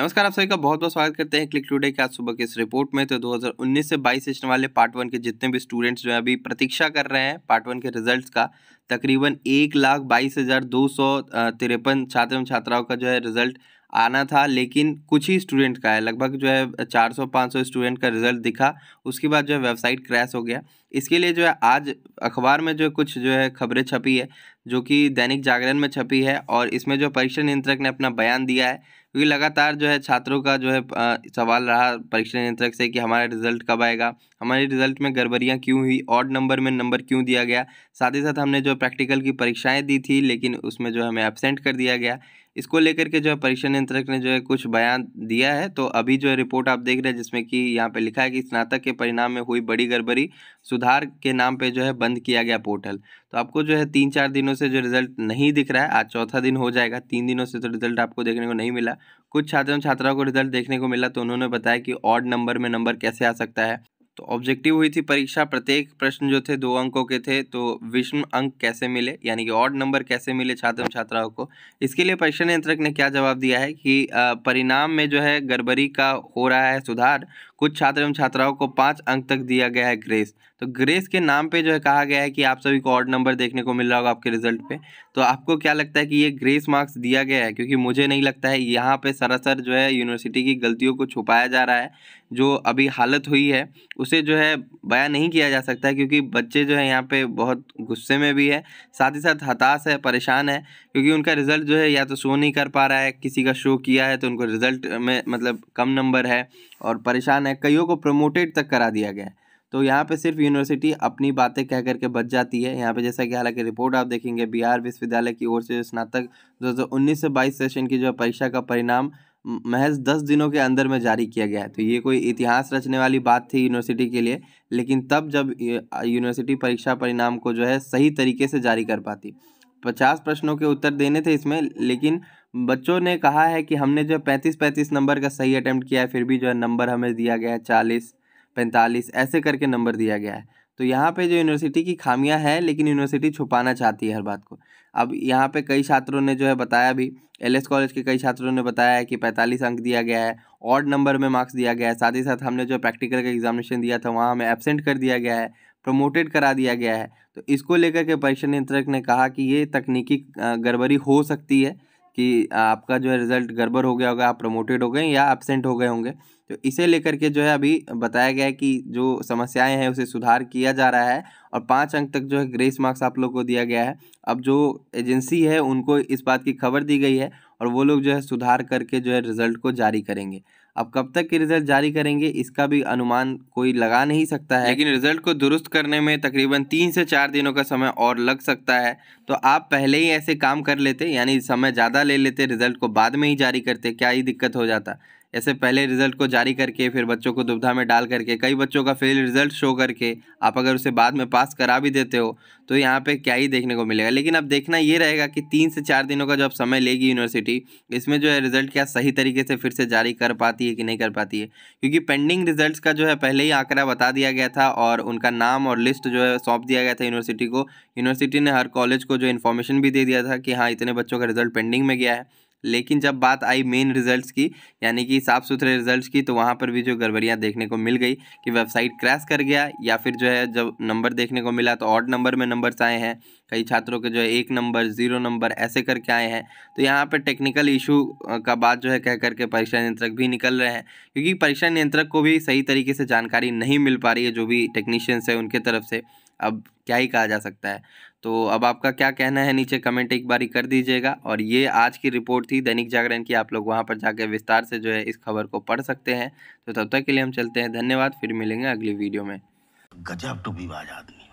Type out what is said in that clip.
नमस्कार आप सभी का बहुत बहुत स्वागत करते हैं क्लिक टुडे के आज सुबह के इस रिपोर्ट में तो 2019 से 22 सेशन वाले पार्ट वन के जितने भी स्टूडेंट्स जो है अभी प्रतीक्षा कर रहे हैं पार्ट वन के रिजल्ट्स का तकरीबन एक लाख बाईस हज़ार दो सौ तिरपन छात्र एवं छात्राओं का जो है रिजल्ट आना था लेकिन कुछ ही स्टूडेंट का है लगभग जो है चार सौ पाँच सौ स्टूडेंट का रिजल्ट दिखा उसके बाद जो है वेबसाइट क्रैश हो गया इसके लिए जो है आज अखबार में जो है कुछ जो है खबरें छपी है जो कि दैनिक जागरण में छपी है और इसमें जो परीक्षा नियंत्रक ने अपना बयान दिया है क्योंकि लगातार जो है छात्रों का जो है सवाल रहा परीक्षा नियंत्रक से कि हमारा रिजल्ट कब आएगा हमारे रिजल्ट में गड़बड़ियाँ क्यों हुई ऑड नंबर में नंबर क्यों दिया गया साथ ही साथ हमने जो प्रैक्टिकल की परीक्षाएँ दी थी लेकिन उसमें जो हमें एबसेंट कर दिया गया इसको लेकर के जो है परीक्षा नियंत्रक ने जो है कुछ बयान दिया है तो अभी जो है रिपोर्ट आप देख रहे हैं जिसमें कि यहाँ पे लिखा है कि स्नातक के परिणाम में हुई बड़ी गड़बड़ी सुधार के नाम पे जो है बंद किया गया पोर्टल तो आपको जो है तीन चार दिनों से जो रिजल्ट नहीं दिख रहा है आज चौथा दिन हो जाएगा तीन दिनों से तो रिजल्ट आपको देखने को नहीं मिला कुछ छात्रों छात्राओं को रिजल्ट देखने को मिला तो उन्होंने बताया कि ऑड नंबर में नंबर कैसे आ सकता है तो ऑब्जेक्टिव हुई थी परीक्षा प्रत्येक प्रश्न जो थे दो अंकों के थे तो विषम अंक कैसे मिले यानी कि ऑड नंबर कैसे मिले छात्र छात्राओं को इसके लिए परीक्षा नियंत्रक ने क्या जवाब दिया है कि परिणाम में जो है गड़बड़ी का हो रहा है सुधार कुछ छात्र एवं छात्राओं को पाँच अंक तक दिया गया है ग्रेस तो ग्रेस के नाम पे जो है कहा गया है कि आप सभी को ऑड नंबर देखने को मिल रहा होगा आपके रिजल्ट पे तो आपको क्या लगता है कि ये ग्रेस मार्क्स दिया गया है क्योंकि मुझे नहीं लगता है यहाँ पे सरासर जो है यूनिवर्सिटी की गलतियों को छुपाया जा रहा है जो अभी हालत हुई है उसे जो है बयां नहीं किया जा सकता है क्योंकि बच्चे जो है यहाँ पर बहुत गुस्से में भी है साथ ही साथ हताश है परेशान है क्योंकि उनका रिजल्ट जो है या तो शो नहीं कर पा रहा है किसी का शो किया है तो उनको रिजल्ट में मतलब कम नंबर है और परेशान है कईयों को प्रमोटेड तक करा दिया गया है तो यहाँ पे सिर्फ यूनिवर्सिटी अपनी बातें कह करके बच जाती है यहाँ पे जैसा कि हालांकि रिपोर्ट आप देखेंगे बिहार विश्वविद्यालय की ओर से जो स्नातक उन्नीस से बाईस सेशन की जो परीक्षा का परिणाम महज दस दिनों के अंदर में जारी किया गया है तो ये कोई इतिहास रचने वाली बात थी यूनिवर्सिटी के लिए लेकिन तब जब यूनिवर्सिटी परीक्षा परिणाम को जो है सही तरीके से जारी कर पाती पचास प्रश्नों के उत्तर देने थे इसमें लेकिन बच्चों ने कहा है कि हमने जो पैंतीस पैंतीस नंबर का सही अटैम्प्ट किया है फिर भी जो है नंबर हमें दिया गया है चालीस पैंतालीस ऐसे करके नंबर दिया गया है तो यहाँ पे जो यूनिवर्सिटी की खामियां हैं लेकिन यूनिवर्सिटी छुपाना चाहती है हर बात को अब यहाँ पे कई छात्रों ने जो है बताया भी एलएस कॉलेज के कई छात्रों ने बताया है कि पैंतालीस अंक दिया गया है ऑड नंबर में मार्क्स दिया गया है साथ ही साथ हमने जो प्रैक्टिकल का एग्जामिनेशन दिया था वहाँ हमें एबसेंट कर दिया गया है प्रमोटेड करा दिया गया है तो इसको लेकर के परीक्षा नियंत्रक ने कहा कि ये तकनीकी गड़बड़ी हो सकती है कि आपका जो है रिज़ल्ट गड़बड़ हो गया होगा आप प्रमोटेड हो गए या एबसेंट हो गए होंगे तो इसे लेकर के जो है अभी बताया गया है कि जो समस्याएं हैं उसे सुधार किया जा रहा है और पाँच अंक तक जो है ग्रेस मार्क्स आप लोग को दिया गया है अब जो एजेंसी है उनको इस बात की खबर दी गई है और वो लोग जो है सुधार करके जो है रिज़ल्ट को जारी करेंगे अब कब तक के रिज़ल्ट जारी करेंगे इसका भी अनुमान कोई लगा नहीं सकता है लेकिन रिज़ल्ट को दुरुस्त करने में तकरीबन तीन से चार दिनों का समय और लग सकता है तो आप पहले ही ऐसे काम कर लेते यानी समय ज़्यादा ले लेते रिज़ल्ट को बाद में ही जारी करते क्या ही दिक्कत हो जाता ऐसे पहले रिजल्ट को जारी करके फिर बच्चों को दुविधा में डाल करके कई बच्चों का फेल रिजल्ट शो करके आप अगर उसे बाद में पास करा भी देते हो तो यहाँ पे क्या ही देखने को मिलेगा लेकिन अब देखना ये रहेगा कि तीन से चार दिनों का जो अब समय लेगी यूनिवर्सिटी इसमें जो है रिजल्ट क्या सही तरीके से फिर से जारी कर पाती है कि नहीं कर पाती है क्योंकि पेंडिंग रिजल्ट का जो है पहले ही आंकड़ा बता दिया गया था और उनका नाम और लिस्ट जो है सौंप दिया गया था यूनिवर्सिटी को यूनिवर्सिटी ने हर कॉलेज को जो इन्फॉर्मेशन भी दे दिया था कि हाँ इतने बच्चों का रिजल्ट पेंडिंग में गया है लेकिन जब बात आई मेन रिजल्ट्स की यानी कि साफ़ सुथरे रिजल्ट्स की तो वहाँ पर भी जो गड़बड़ियाँ देखने को मिल गई कि वेबसाइट क्रैश कर गया या फिर जो है जब नंबर देखने को मिला तो ऑड नंबर में नंबर्स आए हैं कई छात्रों के जो है एक नंबर ज़ीरो नंबर ऐसे करके आए हैं तो यहाँ पर टेक्निकल इशू का बात जो है कह करके परीक्षा नियंत्रक भी निकल रहे हैं क्योंकि परीक्षा नियंत्रक को भी सही तरीके से जानकारी नहीं मिल पा रही है जो भी टेक्नीशियंस है उनके तरफ से अब क्या ही कहा जा सकता है तो अब आपका क्या कहना है नीचे कमेंट एक बारी कर दीजिएगा और ये आज की रिपोर्ट थी दैनिक जागरण की आप लोग वहाँ पर जाकर विस्तार से जो है इस खबर को पढ़ सकते हैं तो तब तक के लिए हम चलते हैं धन्यवाद फिर मिलेंगे अगली वीडियो में गजब टू आदमी